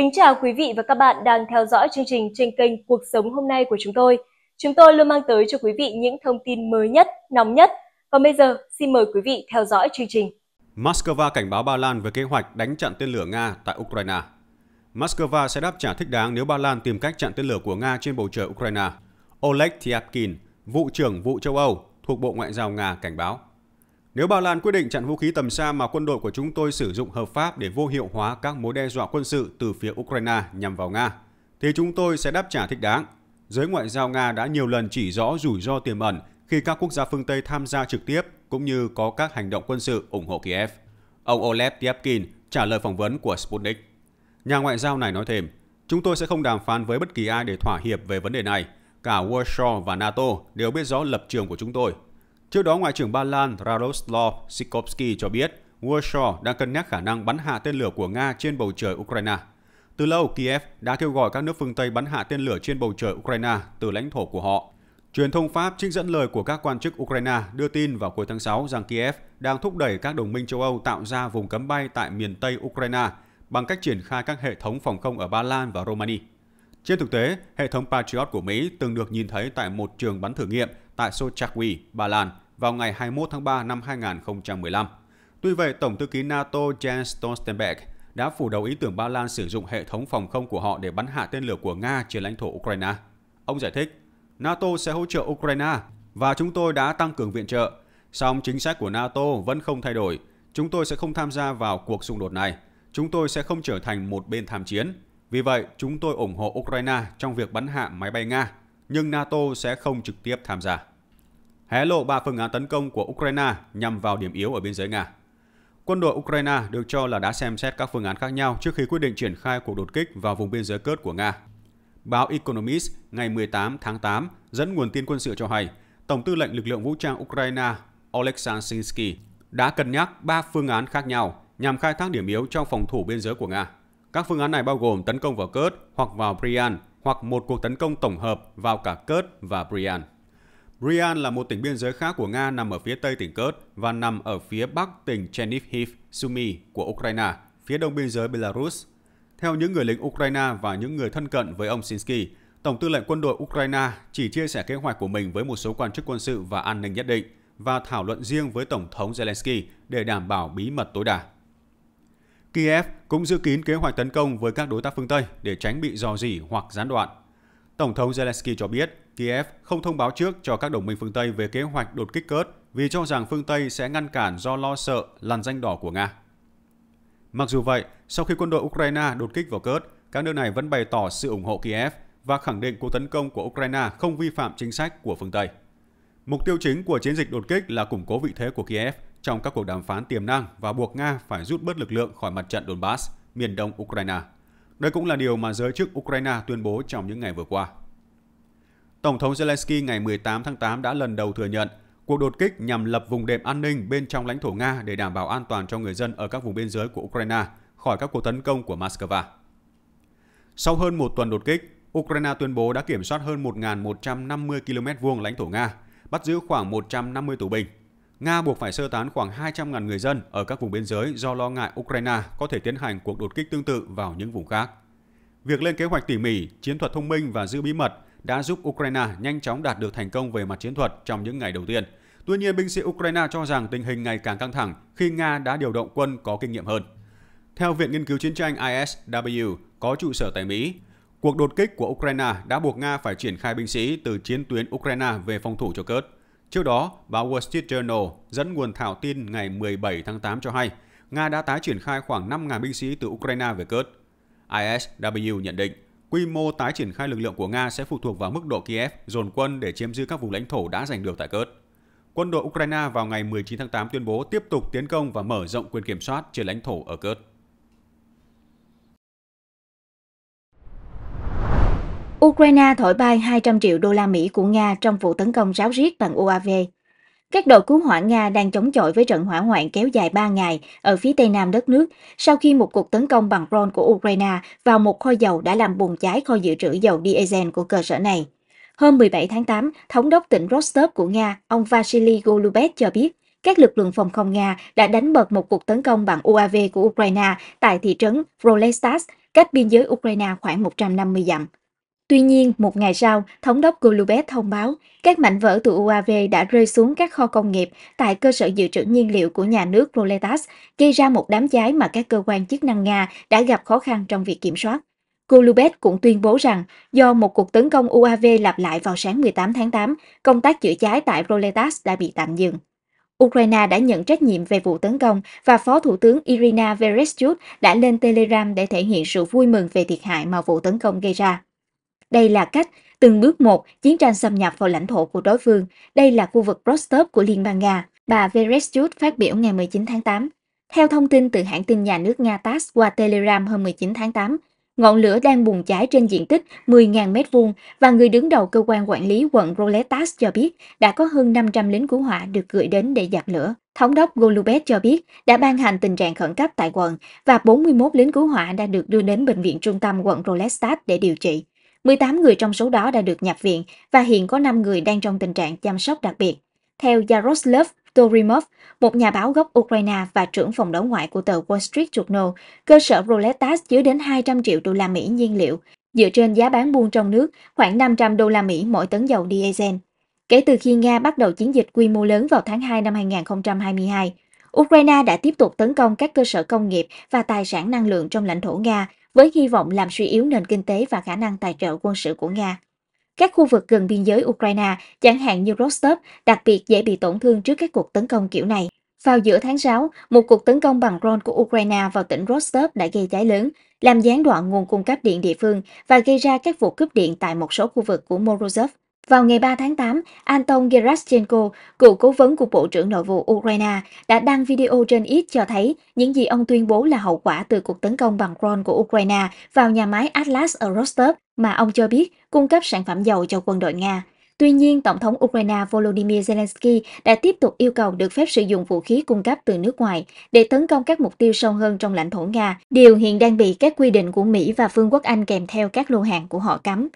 Kính chào quý vị và các bạn đang theo dõi chương trình trên kênh Cuộc sống hôm nay của chúng tôi. Chúng tôi luôn mang tới cho quý vị những thông tin mới nhất, nóng nhất. Còn bây giờ, xin mời quý vị theo dõi chương trình. Moscow cảnh báo Ba Lan về kế hoạch đánh chặn tên lửa Nga tại Ukraine. Moscow sẽ đáp trả thích đáng nếu Ba Lan tìm cách chặn tên lửa của Nga trên bầu trời Ukraine. Oleg Tyapkin, vụ trưởng vụ châu Âu thuộc Bộ Ngoại giao Nga cảnh báo. Nếu Ba Lan quyết định chặn vũ khí tầm xa mà quân đội của chúng tôi sử dụng hợp pháp để vô hiệu hóa các mối đe dọa quân sự từ phía Ukraine nhằm vào Nga, thì chúng tôi sẽ đáp trả thích đáng. Giới ngoại giao Nga đã nhiều lần chỉ rõ rủi ro tiềm ẩn khi các quốc gia phương Tây tham gia trực tiếp cũng như có các hành động quân sự ủng hộ Kiev. Ông Oleg Tyapkin trả lời phỏng vấn của Sputnik. Nhà ngoại giao này nói thêm, chúng tôi sẽ không đàm phán với bất kỳ ai để thỏa hiệp về vấn đề này. Cả Warsaw và NATO đều biết rõ lập trường của chúng tôi – Trước đó, Ngoại trưởng Ba Lan Radoslaw Sikorski cho biết Warsaw đang cân nhắc khả năng bắn hạ tên lửa của Nga trên bầu trời Ukraine. Từ lâu, Kiev đã kêu gọi các nước phương Tây bắn hạ tên lửa trên bầu trời Ukraine từ lãnh thổ của họ. Truyền thông Pháp trích dẫn lời của các quan chức Ukraine đưa tin vào cuối tháng 6 rằng Kiev đang thúc đẩy các đồng minh châu Âu tạo ra vùng cấm bay tại miền Tây Ukraine bằng cách triển khai các hệ thống phòng không ở Ba Lan và Romania. Trên thực tế, hệ thống Patriot của Mỹ từng được nhìn thấy tại một trường bắn thử nghiệm tại Sochakwi, Ba Lan vào ngày 21 tháng 3 năm 2015. Tuy vậy, Tổng thư ký NATO Jens Stoltenberg đã phủ đầu ý tưởng Ba Lan sử dụng hệ thống phòng không của họ để bắn hạ tên lửa của Nga trên lãnh thổ Ukraine. Ông giải thích, NATO sẽ hỗ trợ Ukraine và chúng tôi đã tăng cường viện trợ. Song chính sách của NATO vẫn không thay đổi. Chúng tôi sẽ không tham gia vào cuộc xung đột này. Chúng tôi sẽ không trở thành một bên tham chiến. Vì vậy, chúng tôi ủng hộ Ukraine trong việc bắn hạ máy bay Nga, nhưng NATO sẽ không trực tiếp tham gia hé lộ ba phương án tấn công của Ukraine nhằm vào điểm yếu ở biên giới Nga. Quân đội Ukraine được cho là đã xem xét các phương án khác nhau trước khi quyết định triển khai cuộc đột kích vào vùng biên giới cớt của Nga. Báo Economist ngày 18 tháng 8 dẫn nguồn tin quân sự cho hay, Tổng tư lệnh lực lượng vũ trang Ukraine Oleksandr Sinsky đã cân nhắc ba phương án khác nhau nhằm khai thác điểm yếu trong phòng thủ biên giới của Nga. Các phương án này bao gồm tấn công vào Kurt hoặc vào Bryansk hoặc một cuộc tấn công tổng hợp vào cả Kurt và Bryansk. Bryansk là một tỉnh biên giới khác của Nga nằm ở phía tây tỉnh Kurd và nằm ở phía bắc tỉnh Chernihiv, Sumy của Ukraine, phía đông biên giới Belarus. Theo những người lính Ukraine và những người thân cận với ông Sinsky, Tổng tư lệnh quân đội Ukraine chỉ chia sẻ kế hoạch của mình với một số quan chức quân sự và an ninh nhất định và thảo luận riêng với Tổng thống Zelensky để đảm bảo bí mật tối đa. Kiev cũng giữ kín kế hoạch tấn công với các đối tác phương Tây để tránh bị dò dỉ hoặc gián đoạn. Tổng thống Zelensky cho biết Kiev không thông báo trước cho các đồng minh phương Tây về kế hoạch đột kích Kurd vì cho rằng phương Tây sẽ ngăn cản do lo sợ làn danh đỏ của Nga. Mặc dù vậy, sau khi quân đội Ukraine đột kích vào Kurd, các nước này vẫn bày tỏ sự ủng hộ Kiev và khẳng định cuộc tấn công của Ukraine không vi phạm chính sách của phương Tây. Mục tiêu chính của chiến dịch đột kích là củng cố vị thế của Kiev trong các cuộc đàm phán tiềm năng và buộc Nga phải rút bớt lực lượng khỏi mặt trận Donbass, miền đông Ukraine. Đây cũng là điều mà giới chức Ukraine tuyên bố trong những ngày vừa qua. Tổng thống Zelensky ngày 18 tháng 8 đã lần đầu thừa nhận cuộc đột kích nhằm lập vùng đệm an ninh bên trong lãnh thổ Nga để đảm bảo an toàn cho người dân ở các vùng biên giới của Ukraine khỏi các cuộc tấn công của Moscow. Sau hơn một tuần đột kích, Ukraine tuyên bố đã kiểm soát hơn 1.150 km vuông lãnh thổ Nga, bắt giữ khoảng 150 tù binh. Nga buộc phải sơ tán khoảng 200.000 người dân ở các vùng biên giới do lo ngại Ukraine có thể tiến hành cuộc đột kích tương tự vào những vùng khác. Việc lên kế hoạch tỉ mỉ, chiến thuật thông minh và giữ bí mật – đã giúp Ukraine nhanh chóng đạt được thành công về mặt chiến thuật trong những ngày đầu tiên. Tuy nhiên, binh sĩ Ukraine cho rằng tình hình ngày càng căng thẳng khi Nga đã điều động quân có kinh nghiệm hơn. Theo Viện Nghiên cứu Chiến tranh ISW có trụ sở tại Mỹ, cuộc đột kích của Ukraine đã buộc Nga phải triển khai binh sĩ từ chiến tuyến Ukraine về phòng thủ cho Kurt. Trước đó, báo Wall Street Journal dẫn nguồn thảo tin ngày 17 tháng 8 cho hay, Nga đã tái triển khai khoảng 5.000 binh sĩ từ Ukraine về Kurt. ISW nhận định Quy mô tái triển khai lực lượng của Nga sẽ phụ thuộc vào mức độ Kiev dồn quân để chiếm giữ các vùng lãnh thổ đã giành được tại Kurt. Quân đội Ukraine vào ngày 19 tháng 8 tuyên bố tiếp tục tiến công và mở rộng quyền kiểm soát trên lãnh thổ ở Kurt. Ukraine thổi bay 200 triệu đô la Mỹ của Nga trong vụ tấn công ráo riết bằng UAV các đội cứu hỏa Nga đang chống chọi với trận hỏa hoạn kéo dài 3 ngày ở phía tây nam đất nước sau khi một cuộc tấn công bằng drone của Ukraine vào một kho dầu đã làm bùng cháy kho dự trữ dầu diesel của cơ sở này. Hôm 17 tháng 8, Thống đốc tỉnh Rostov của Nga, ông Vasily Golubev cho biết các lực lượng phòng không Nga đã đánh bật một cuộc tấn công bằng UAV của Ukraine tại thị trấn Rolestas, cách biên giới Ukraine khoảng 150 dặm. Tuy nhiên, một ngày sau, thống đốc Golubev thông báo các mảnh vỡ từ UAV đã rơi xuống các kho công nghiệp tại cơ sở dự trữ nhiên liệu của nhà nước Proletas, gây ra một đám cháy mà các cơ quan chức năng Nga đã gặp khó khăn trong việc kiểm soát. Golubev cũng tuyên bố rằng do một cuộc tấn công UAV lặp lại vào sáng 18 tháng 8, công tác chữa cháy tại Proletas đã bị tạm dừng. Ukraine đã nhận trách nhiệm về vụ tấn công và Phó Thủ tướng Irina Vereshchuk đã lên Telegram để thể hiện sự vui mừng về thiệt hại mà vụ tấn công gây ra. Đây là cách từng bước một chiến tranh xâm nhập vào lãnh thổ của đối phương. Đây là khu vực Rostov của Liên bang Nga, bà Vereshchuk phát biểu ngày 19 tháng 8. Theo thông tin từ hãng tin nhà nước Nga TASS qua Telegram hôm 19 tháng 8, ngọn lửa đang bùng cháy trên diện tích 10.000 m2 và người đứng đầu cơ quan quản lý quận Roletas cho biết đã có hơn 500 lính cứu hỏa được gửi đến để dập lửa. Thống đốc Golubet cho biết đã ban hành tình trạng khẩn cấp tại quận và 41 lính cứu hỏa đã được đưa đến bệnh viện trung tâm quận Rolestat để điều trị. 18 người trong số đó đã được nhập viện và hiện có 5 người đang trong tình trạng chăm sóc đặc biệt. Theo Yaroslav Torimov, một nhà báo gốc Ukraine và trưởng phòng đối ngoại của tờ Wall Street Journal, cơ sở Roletas chứa đến 200 triệu đô la Mỹ nhiên liệu, dựa trên giá bán buôn trong nước khoảng 500 đô la Mỹ mỗi tấn dầu diesel. Kể từ khi Nga bắt đầu chiến dịch quy mô lớn vào tháng 2 năm 2022, Ukraine đã tiếp tục tấn công các cơ sở công nghiệp và tài sản năng lượng trong lãnh thổ Nga với hy vọng làm suy yếu nền kinh tế và khả năng tài trợ quân sự của Nga. Các khu vực gần biên giới Ukraine, chẳng hạn như Rostov, đặc biệt dễ bị tổn thương trước các cuộc tấn công kiểu này. Vào giữa tháng 6, một cuộc tấn công bằng drone của Ukraine vào tỉnh Rostov đã gây cháy lớn, làm gián đoạn nguồn cung cấp điện địa phương và gây ra các vụ cướp điện tại một số khu vực của Morozov. Vào ngày 3 tháng 8, Anton Gerashchenko, cựu cố vấn của Bộ trưởng Nội vụ Ukraine, đã đăng video trên X cho thấy những gì ông tuyên bố là hậu quả từ cuộc tấn công bằng drone của Ukraine vào nhà máy Atlas ở Rostov mà ông cho biết cung cấp sản phẩm dầu cho quân đội Nga. Tuy nhiên, Tổng thống Ukraine Volodymyr Zelensky đã tiếp tục yêu cầu được phép sử dụng vũ khí cung cấp từ nước ngoài để tấn công các mục tiêu sâu hơn trong lãnh thổ Nga, điều hiện đang bị các quy định của Mỹ và Vương quốc Anh kèm theo các lô hàng của họ cấm.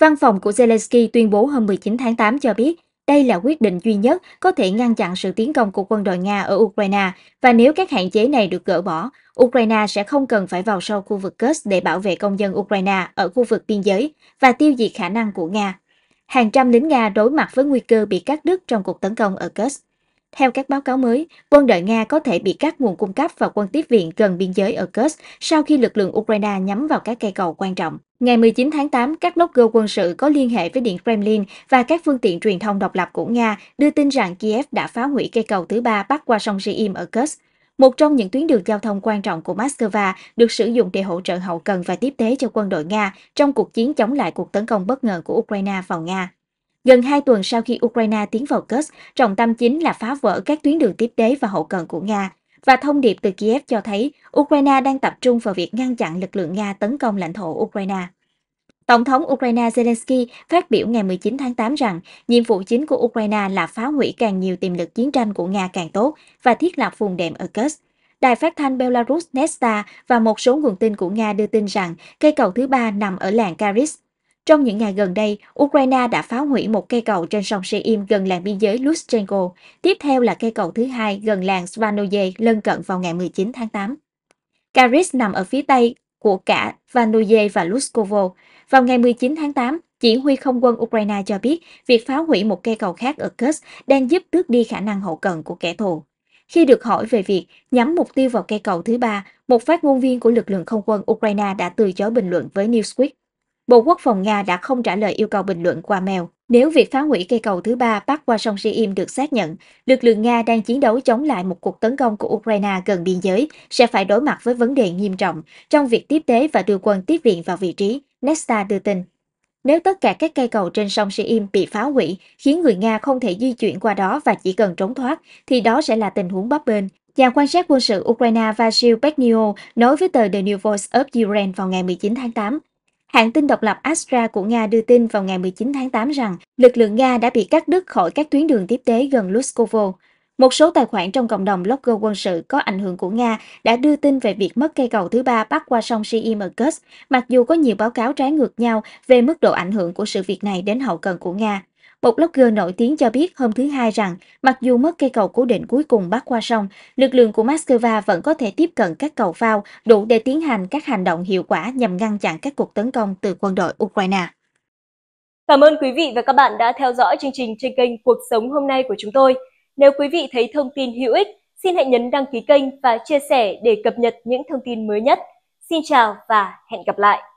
Văn phòng của Zelensky tuyên bố hôm 19 tháng 8 cho biết đây là quyết định duy nhất có thể ngăn chặn sự tiến công của quân đội Nga ở Ukraine và nếu các hạn chế này được gỡ bỏ, Ukraine sẽ không cần phải vào sâu khu vực Kursk để bảo vệ công dân Ukraine ở khu vực biên giới và tiêu diệt khả năng của Nga. Hàng trăm lính Nga đối mặt với nguy cơ bị cắt đứt trong cuộc tấn công ở Kursk. Theo các báo cáo mới, quân đội Nga có thể bị cắt nguồn cung cấp và quân tiếp viện gần biên giới ở Kursk sau khi lực lượng Ukraine nhắm vào các cây cầu quan trọng. Ngày 19 tháng 8, các nốt blogger quân sự có liên hệ với Điện Kremlin và các phương tiện truyền thông độc lập của Nga đưa tin rằng Kiev đã phá hủy cây cầu thứ ba bắc qua sông Siim ở Kursk, một trong những tuyến đường giao thông quan trọng của Moscow được sử dụng để hỗ trợ hậu cần và tiếp tế cho quân đội Nga trong cuộc chiến chống lại cuộc tấn công bất ngờ của Ukraine vào Nga. Gần 2 tuần sau khi Ukraine tiến vào Kursk, trọng tâm chính là phá vỡ các tuyến đường tiếp tế và hậu cần của Nga. Và thông điệp từ Kiev cho thấy Ukraine đang tập trung vào việc ngăn chặn lực lượng Nga tấn công lãnh thổ Ukraine. Tổng thống Ukraine Zelensky phát biểu ngày 19 tháng 8 rằng nhiệm vụ chính của Ukraine là phá hủy càng nhiều tiềm lực chiến tranh của Nga càng tốt và thiết lập vùng đệm ở Kursk. Đài phát thanh Belarus Nesta và một số nguồn tin của Nga đưa tin rằng cây cầu thứ ba nằm ở làng Karis trong những ngày gần đây, Ukraine đã phá hủy một cây cầu trên sông Seim gần làng biên giới Lutsenko, tiếp theo là cây cầu thứ hai gần làng Svanoye lân cận vào ngày 19 tháng 8. Karis nằm ở phía tây của cả Vanoye và Luskovo. Vào ngày 19 tháng 8, chỉ huy không quân Ukraine cho biết việc phá hủy một cây cầu khác ở Kursk đang giúp tước đi khả năng hậu cần của kẻ thù. Khi được hỏi về việc nhắm mục tiêu vào cây cầu thứ ba, một phát ngôn viên của lực lượng không quân Ukraine đã từ chối bình luận với Newsweek. Bộ Quốc phòng Nga đã không trả lời yêu cầu bình luận qua mail. Nếu việc phá hủy cây cầu thứ ba bắc qua sông Siim được xác nhận, lực lượng Nga đang chiến đấu chống lại một cuộc tấn công của Ukraine gần biên giới sẽ phải đối mặt với vấn đề nghiêm trọng trong việc tiếp tế và đưa quân tiếp viện vào vị trí, Nesta đưa tin. Nếu tất cả các cây cầu trên sông Siim bị phá hủy, khiến người Nga không thể di chuyển qua đó và chỉ cần trốn thoát, thì đó sẽ là tình huống bấp bênh. Nhà quan sát quân sự Ukraine Vasil Beknio nói với tờ The New Voice of Ukraine vào ngày 19 tháng 8 Hãng tin độc lập Astra của Nga đưa tin vào ngày 19 tháng 8 rằng lực lượng Nga đã bị cắt đứt khỏi các tuyến đường tiếp tế gần Luskovo. Một số tài khoản trong cộng đồng blogger quân sự có ảnh hưởng của Nga đã đưa tin về việc mất cây cầu thứ ba bắc qua sông Siim mặc dù có nhiều báo cáo trái ngược nhau về mức độ ảnh hưởng của sự việc này đến hậu cần của Nga. Một blogger nổi tiếng cho biết hôm thứ Hai rằng mặc dù mất cây cầu cố định cuối cùng bắc qua sông, lực lượng của Moscow vẫn có thể tiếp cận các cầu phao đủ để tiến hành các hành động hiệu quả nhằm ngăn chặn các cuộc tấn công từ quân đội Ukraine. Cảm ơn quý vị và các bạn đã theo dõi chương trình trên kênh Cuộc sống hôm nay của chúng tôi. Nếu quý vị thấy thông tin hữu ích, xin hãy nhấn đăng ký kênh và chia sẻ để cập nhật những thông tin mới nhất. Xin chào và hẹn gặp lại!